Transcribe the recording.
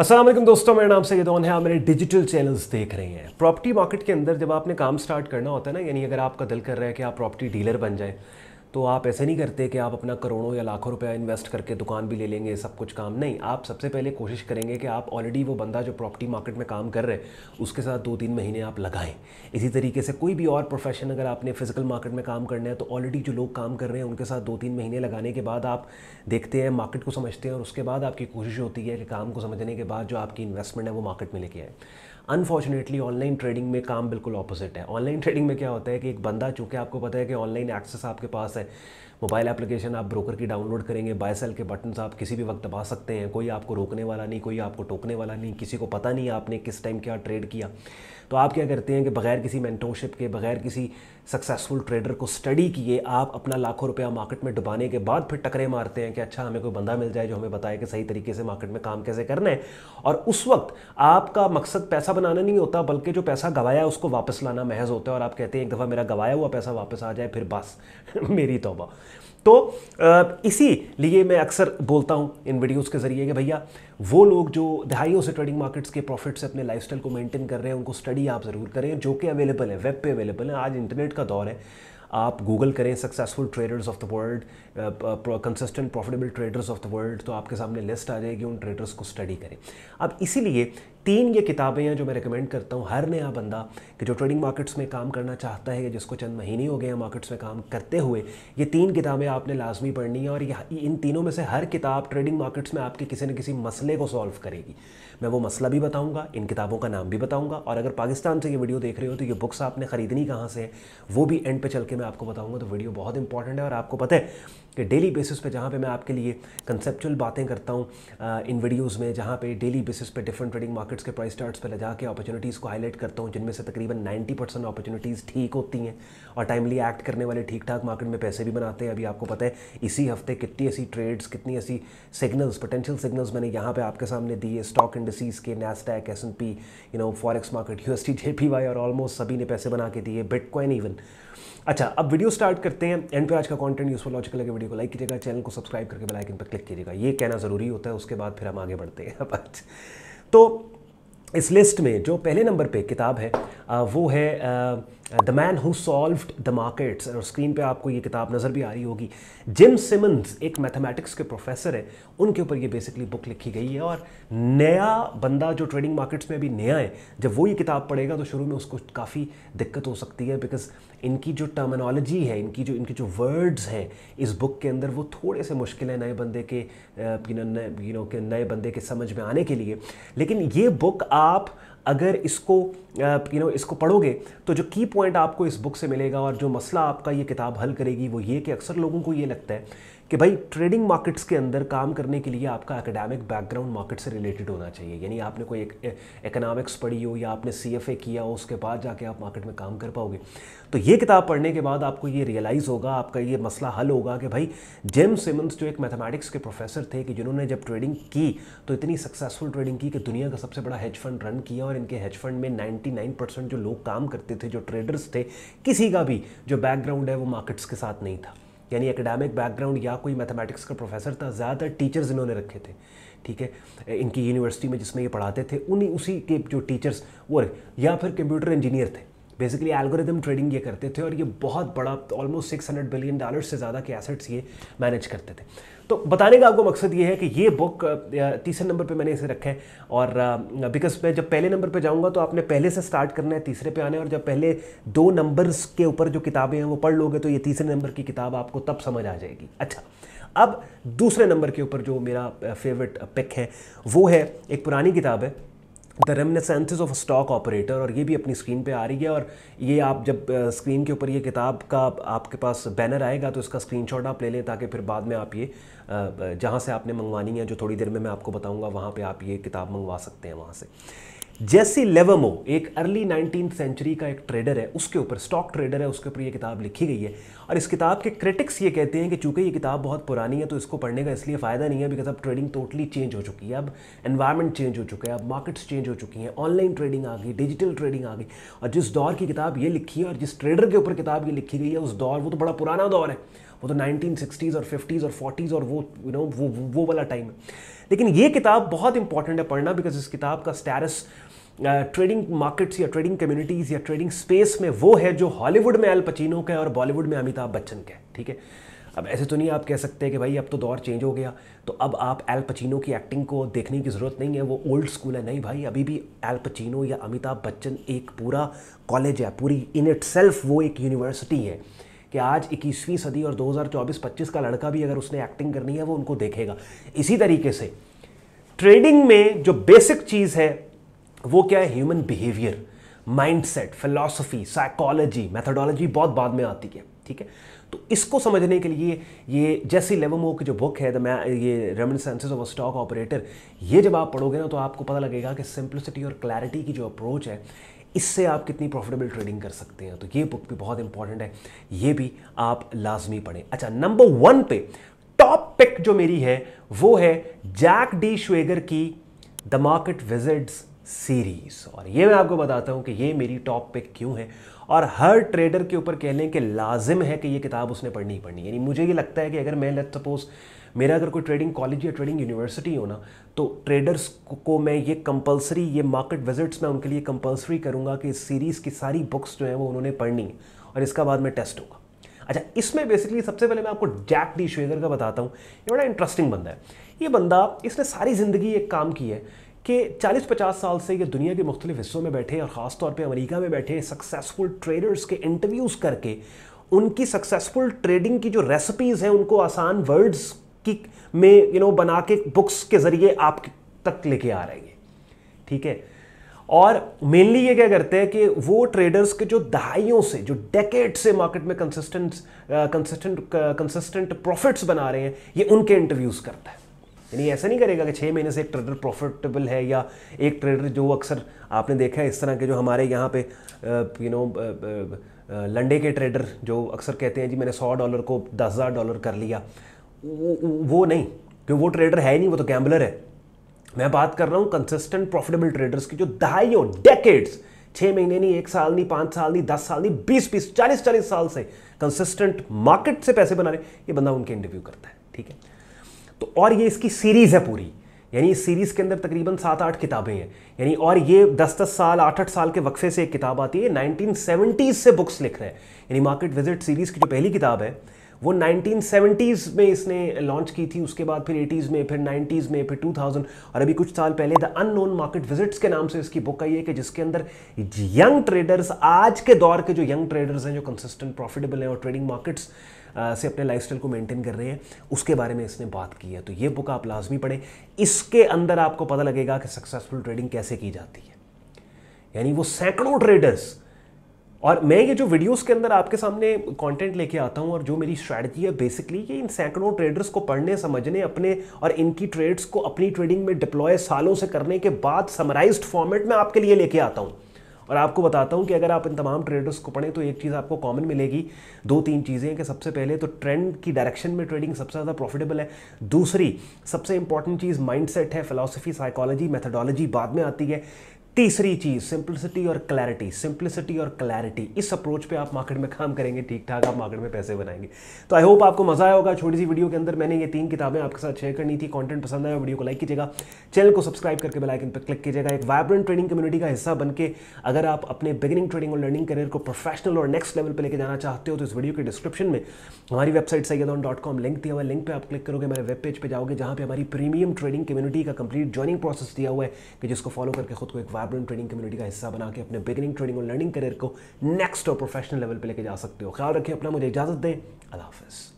असल दोस्तों मेरा नाम सैदौन है आप मेरे डिजिटल चैनल्स देख रहे हैं प्रॉपर्टी मार्केट के अंदर जब आपने काम स्टार्ट करना होता है ना यानी अगर आपका दिल कर रहा है कि आप प्रॉपर्टी डीलर बन जाएं तो आप ऐसे नहीं करते कि आप अपना करोड़ों या लाखों रुपया इन्वेस्ट करके दुकान भी ले लेंगे सब कुछ काम नहीं आप सबसे पहले कोशिश करेंगे कि आप ऑलरेडी वो बंदा जो प्रॉपर्टी मार्केट में काम कर रहे हैं उसके साथ दो तीन महीने आप लगाएं इसी तरीके से कोई भी और प्रोफेशन अगर आपने फिजिकल मार्केट में काम करना है तो ऑलरेडी जो लोग काम कर रहे हैं उनके साथ दो तीन महीने लगाने के बाद आप देखते हैं मार्केट को समझते हैं और उसके बाद आपकी कोशिश होती है कि काम को समझने के बाद जो आपकी इन्वेस्टमेंट है वो मार्केट में लेके आए अनफॉर्चुनेटली ऑनलाइन ट्रेडिंग में काम बिल्कुल ऑपोजिट है ऑनलाइन ट्रेडिंग में क्या होता है कि एक बंदा चूँकि आपको पता है कि ऑनलाइन एक्सेस आपके पास है मोबाइल एप्लीकेशन आप ब्रोकर की डाउनलोड करेंगे बाय सेल के बटन आप किसी भी वक्त दबा सकते हैं कोई आपको रोकने वाला नहीं कोई आपको टोकने वाला नहीं किसी को पता नहीं आपने किस टाइम क्या ट्रेड किया तो आप क्या करते हैं कि बगैर किसी मेंटोरशिप के बगैर किसी सक्सेसफुल ट्रेडर को स्टडी किए आप अपना लाखों रुपया मार्केट में डुबाने के बाद फिर टकरे मारते हैं कि अच्छा हमें कोई बंदा मिल जाए जो हमें बताए कि सही तरीके से मार्केट में काम कैसे करना है और उस वक्त आपका मकसद पैसा बनाना नहीं होता बल्कि जो पैसा गवाया उसको वापस लाना महज होता है और आप कहते हैं एक दफ़ा मेरा गवाया हुआ पैसा वापस आ जाए फिर बस मेरी तोबा तो इसी लिए मैं अक्सर बोलता हूँ इन वीडियोज़ के ज़रिए कि भैया वो लोग जो दहाइयों से ट्रेडिंग मार्केट्स के प्रॉफिट से अपने लाइफस्टाइल को मेंटेन कर रहे हैं उनको स्टडी आप ज़रूर करें जो कि अवेलेबल है वेब पे अवेलेबल है आज इंटरनेट का दौर है आप गूगल करें successful traders of the world consistent profitable traders of the world तो आपके सामने लिस्ट आ जाएगी उन ट्रेडर्स को स्टडी करें अब इसीलिए तीन ये किताबें हैं जो मैं रिकमेंड करता हूँ हर नया बंदा कि जो ट्रेडिंग मार्केट्स में काम करना चाहता है या जिसको चंद महीने हो गए हैं मार्केट्स में काम करते हुए ये तीन किताबें आपने लाजमी पढ़नी है और इन तीनों में से हर किताब ट्रेडिंग मार्केट्स में आपके किसी न किसी मसले को सॉल्व करेगी मैं वो मसला भी बताऊँगा इन किताबों का नाम भी बताऊँगा और अगर पाकिस्तान से ये वीडियो देख रहे हो तो ये बुक्स आपने ख़रीदनी कहाँ से है वो भी एंड पे चल के मैं आपको बताऊँगा तो वीडियो बहुत इंपॉर्टेंट है और आपको पता है कि डेली बेसिस पे जहाँ पे मैं आपके लिए कंसेप्चुअल बातें करता हूँ इन वीडियोस में जहाँ पे डेली बेसिस पे डिफरेंट ट्रेडिंग मार्केट्स के प्राइस चार्ट्स पे ले जाके अपॉर्चुनिटीज़ को हाईलाइट करता हूँ जिनमें से तकरीबन 90 परसेंट अपॉर्चुनिटीज़ ठीक होती हैं और टाइमली एक्ट करने वाले ठीक ठाक मार्केट में पैसे भी बनाते हैं अभी आपको पता है इसी हफ्ते कितनी ऐसी ट्रेड्स कितनी ऐसी सिग्नल्स पोटेंशियल सिग्नल्स मैंने यहाँ पर आपके सामने दिए स्टॉक इंडस्ट्रीज़ के Nasdaq as you know forex market U S और ऑलमोस्ट सभी ने पैसे बना के दिए बिटकॉइन इवन अच्छा अब वीडियो स्टार्ट करते हैं एंड पे आज का कंटेंट यूजफुल लॉजिकल लगे वीडियो को लाइक कीजिएगा चैनल को सब्सक्राइब करके बेल आइकन पर क्लिक कीजिएगा ये कहना ज़रूरी होता है उसके बाद फिर हम आगे बढ़ते हैं तो इस लिस्ट में जो पहले नंबर पे किताब है वो है the man who solved the markets और स्क्रीन पे आपको ये किताब नज़र भी आ रही होगी जिम सिमंस एक मैथमेटिक्स के प्रोफेसर है उनके ऊपर ये बेसिकली बुक लिखी गई है और नया बंदा जो ट्रेडिंग मार्केट्स में अभी नया है जब वो ये किताब पढ़ेगा तो शुरू में उसको काफ़ी दिक्कत हो सकती है बिकॉज इनकी जो टर्मिनोलॉजी है इनकी जो इनके जो वर्ड्स हैं इस बुक के अंदर वो थोड़े से मुश्किल हैं नए बंदे के यू नो यू नो के नए बंदे के समझ में आने के लिए लेकिन ये बुक आप अगर इसको यू नो इसको पढ़ोगे तो जो की पॉइंट आपको इस बुक से मिलेगा और जो मसला आपका ये किताब हल करेगी वो ये कि अक्सर लोगों को ये लगता है कि भाई ट्रेडिंग मार्केट्स के अंदर काम करने के लिए आपका एकेडमिक बैकग्राउंड मार्केट से रिलेटेड होना चाहिए यानी आपने कोई इकोनॉमिक्स पढ़ी हो या आपने सी एफ ए किया हो उसके बाद जाके आप मार्केट में काम कर पाओगे तो ये किताब पढ़ने के बाद आपको ये रियलाइज़ होगा आपका ये मसला हल होगा कि भाई जेम सिमन्स जो एक मैथमेटिक्स के प्रोफेसर थे कि जिन्होंने जब ट्रेडिंग की तो इतनी सक्सेसफुल ट्रेडिंग की कि दुनिया का सबसे बड़ा हेज फंड रन किया और इनके हेज फंड में नाइन्टी परसेंट जो लोग काम करते थे जो ट्रेडर्स थे किसी का भी जो बैकग्राउंड है वो मार्केट्स के साथ नहीं था यानी एकेडमिक बैकग्राउंड या कोई मैथमेटिक्स का प्रोफेसर था ज़्यादातर टीचर्स इन्होंने रखे थे ठीक है इनकी यूनिवर्सिटी में जिसमें ये पढ़ाते थे उन्हीं उसी के जो टीचर्स वो या फिर कंप्यूटर इंजीनियर थे बेसिकली एल्गोरिदम ट्रेडिंग ये करते थे और ये बहुत बड़ा almost six hundred billion dollar से ज़्यादा के एसेट्स ये मैनेज करते थे तो बताने का आपको मकसद ये है कि ये बुक तीसरे नंबर पे मैंने इसे रखा है और बिकॉज मैं जब पहले नंबर पे जाऊँगा तो आपने पहले से स्टार्ट करना है तीसरे पे आना है और जब पहले दो नंबर्स के ऊपर जो किताबें हैं वो पढ़ लोगे तो ये तीसरे नंबर की किताब आपको तब समझ आ जाएगी अच्छा अब दूसरे नंबर के ऊपर जो मेरा फेवरेट पिक है वो है एक पुरानी किताब है the reminiscences of stock operator और ये भी अपनी स्क्रीन पे आ रही है और ये आप जब स्क्रीन के ऊपर ये किताब का आपके पास बैनर आएगा तो इसका स्क्रीनशॉट आप ले लें ताकि फिर बाद में आप ये जहाँ से आपने मंगवानी है जो थोड़ी देर में मैं आपको बताऊँगा वहाँ पर आप ये किताब मंगवा सकते हैं वहाँ से जेसी लेवमो एक अर्ली नाइनटीन सेंचुरी का एक ट्रेडर है उसके ऊपर स्टॉक ट्रेडर है उसके ऊपर ये किताब लिखी गई है और इस किताब के क्रिटिक्स ये कहते हैं कि चूंकि ये किताब बहुत पुरानी है तो इसको पढ़ने का इसलिए फ़ायदा नहीं है बिकॉज अब ट्रेडिंग टोटली चेंज हो चुकी है अब एनवायरमेंट चेंज हो चुका है अब मार्केट्स चेंज हो चुकी हैं ऑनलाइन ट्रेडिंग आ गई डिजिटल ट्रेडिंग आ गई और जिस दौर की किताब ये लिखी है और जिस ट्रेडर के ऊपर किताब ये लिखी गई है उस दौर वो तो बड़ा पुराना दौर है वो तो नाइनटीन और फिफ्टीज और फोर्टीज़ और वो यू नो वो वो वाला टाइम है लेकिन ये किताब बहुत इंपॉर्टेंट है पढ़ना बिकॉज इस किताब का स्टैरस ट्रेडिंग मार्केट्स या ट्रेडिंग कम्युनिटीज़ या ट्रेडिंग स्पेस में वो है जो हॉलीवुड में अल पचीनो का है और बॉलीवुड में अमिताभ बच्चन का है ठीक है अब ऐसे तो नहीं आप कह सकते कि भाई अब तो दौर चेंज हो गया तो अब आप एल पचीनो की एक्टिंग को देखने की ज़रूरत नहीं है वो ओल्ड स्कूल है नहीं भाई अभी भी एल पचीनो या अमिताभ बच्चन एक पूरा कॉलेज है पूरी इन इट सेल्फ वो एक यूनिवर्सिटी है कि आज 21वीं सदी और 2024-25 का लड़का भी अगर उसने एक्टिंग करनी है वो उनको देखेगा इसी तरीके से ट्रेडिंग में जो बेसिक चीज़ है वो क्या है human behaviour mindset philosophy psychology methodology बहुत बाद में आती है ठीक है तो इसको समझने के लिए ये जैसी लेवमो की जो बुक है द मैं ये रेमन रेमिनिसेंसेस ऑफ स्टॉक ऑपरेटर ये जब आप पढ़ोगे ना तो आपको पता लगेगा कि सिंप्लिसिटी और क्लैरिटी की जो अप्रोच है इससे आप कितनी प्रॉफिटेबल ट्रेडिंग कर सकते हैं तो ये बुक भी बहुत इंपॉर्टेंट है ये भी आप लाजमी पढ़ें अच्छा नंबर वन पे टॉप पिक जो मेरी है वो है जैक डी श्वेगर की द मार्केट विजिट्स सीरीज़ और ये मैं आपको बताता हूँ कि ये मेरी टॉप पिक क्यों है और हर ट्रेडर के ऊपर कह लें कि लाजिम है कि ये किताब उसने पढ़नी ही पढ़नी यानी मुझे ये लगता है कि अगर मैं लेट सपोज़ मेरा अगर कोई ट्रेडिंग कॉलेज या ट्रेडिंग यूनिवर्सिटी हो ना तो ट्रेडर्स को मैं ये कंपलसरी ये मार्केट विजिट्स मैं उनके लिए कंपलसरी करूँगा कि इस सीरीज़ की सारी बुक्स जो हैं वो उन्होंने पढ़नी है और इसका बाद में टेस्ट होगा अच्छा इसमें बेसिकली सबसे पहले मैं आपको जैक डी शेगर का बताता हूँ ये बड़ा इंटरेस्टिंग बंदा है ये बंदा इसने सारी ज़िंदगी एक काम किया है कि 40-50 साल से ये दुनिया के मुख्तलिफ हिस्सों में बैठे और ख़ास तौर पे अमेरिका में बैठे सक्सेसफुल ट्रेडर्स के इंटरव्यूज़ करके उनकी सक्सेसफुल ट्रेडिंग की जो रेसिपीज़ हैं उनको आसान वर्ड्स की में यू you नो know, बना के बुक्स के ज़रिए आप तक लेके आ रहे हैं ठीक है और मेनली ये क्या करते हैं कि वो ट्रेडर्स के जो दहाइयों से जो डेकेट से मार्केट में कंसिस्टेंट कंसिस्टेंट कंसिस्टेंट प्रॉफिट्स बना रहे हैं ये उनके इंटरव्यूज़ करता है यानी ऐसा नहीं करेगा कि छः महीने से एक ट्रेडर प्रॉफिटेबल है या एक ट्रेडर जो अक्सर आपने देखा है इस तरह के जो हमारे यहाँ पे यू नो लंडे के ट्रेडर जो अक्सर कहते हैं जी मैंने सौ डॉलर को दस हज़ार डॉलर कर लिया वो, नहीं क्योंकि वो ट्रेडर है नहीं वो तो गैम्बलर है मैं बात कर रहा हूँ कंसिस्टेंट प्रॉफिटेबल ट्रेडर्स की जो दहाइयों डेकेड्स छः महीने नहीं एक साल नहीं पाँच साल नहीं दस साल नहीं बीस बीस चालीस चालीस साल से कंसिस्टेंट मार्केट से पैसे बना रहे ये बंदा उनके इंटरव्यू करता है ठीक है तो और ये इसकी सीरीज़ है पूरी यानी इस सीरीज़ के अंदर तकरीबन सात आठ किताबें हैं यानी और ये दस दस साल आठ आठ साल के वक्फे से एक किताब आती है नाइनटीन सेवेंटीज़ से बुक्स लिख रहे हैं यानी मार्केट विजिट सीरीज़ की जो पहली किताब है वो सेवेंटीज में इसने लॉन्च की थी उसके बाद फिर एटीज में फिर नाइन्टीज में फिर टू थाउजेंड और अभी कुछ साल पहले द अननोन मार्केट विजिट्स के नाम से इसकी बुक आई है कि जिसके अंदर यंग ट्रेडर्स आज के दौर के जो यंग ट्रेडर्स हैं जो कंसिस्टेंट प्रॉफिटेबल हैं और ट्रेडिंग मार्केट्स से अपने लाइफ को मेंटेन कर रहे हैं उसके बारे में इसने बात की है तो ये बुक आप लाजमी पढ़ें इसके अंदर आपको पता लगेगा कि सक्सेसफुल ट्रेडिंग कैसे की जाती है यानी वो सैकड़ों ट्रेडर्स और मैं ये जो वीडियोस के अंदर आपके सामने कंटेंट लेके आता हूँ और जो मेरी स्ट्रैटेजी है बेसिकली ये इन सैकड़ों ट्रेडर्स को पढ़ने समझने अपने और इनकी ट्रेड्स को अपनी ट्रेडिंग में डिप्लॉय सालों से करने के बाद समराइज्ड फॉर्मेट में आपके लिए लेके आता हूँ और आपको बताता हूँ कि अगर आप इन तमाम ट्रेडर्स को पढ़ें तो एक चीज़ आपको कॉमन मिलेगी दो तीन चीज़ें कि सबसे पहले तो ट्रेंड की डायरेक्शन में ट्रेडिंग सबसे ज़्यादा प्रॉफिटेबल है दूसरी सबसे इंपॉर्टेंट चीज़ माइंडसेट है फिलासफी साइकोलॉजी मैथडोलॉजी बाद में आती है तीसरी चीज़ सिंप्लिसिटी और क्लैरिटी सिंप्लिसिटी और क्लैरिटी इस अप्रोच पे आप मार्केट में काम करेंगे ठीक ठाक आप मार्केट में पैसे बनाएंगे तो आई होप आपको मजा आया होगा छोटी सी वीडियो के अंदर मैंने ये तीन किताबें आपके साथ शेयर करनी थी कंटेंट पसंद आया वीडियो को लाइक कीजिएगा चैनल को सब्सक्राइब करके बेलाइकन पर क्लिक कीजिएगा एक वाइब्रेंट ट्रेडिंग कम्युनिटी का हिस्सा बन अगर आप अपने बिगिनिंग ट्रेडिंग और लर्निंग करियर को प्रोफेशनल और नेक्स्ट लेवल पर लेकर जाना चाहते हो तो इस वीडियो के डिस्क्रिप्शन में हमारी website Syed dot com link दिया हुआ लिंक पर आप क्लिक करोगे मेरे वेब पेज पर जाओगे जहाँ पर हमारी प्रीमियम ट्रेडिंग कम्युनिटी का कंप्लीट ज्वाइनिंग प्रोसेस दिया हुआ है कि जिसको फॉलो करके खुद को एक वाइब्रेंट ट्रेनिंग कम्युनिटी का हिस्सा बना के अपने बिगनिंग ट्रेडिंग और लर्निंग करियर को नेक्स्ट और प्रोफेशनल लेवल पर लेके जा सकते हो ख्याल रखें अपना मुझे इजाज़त दें अल्लाह हाफिज़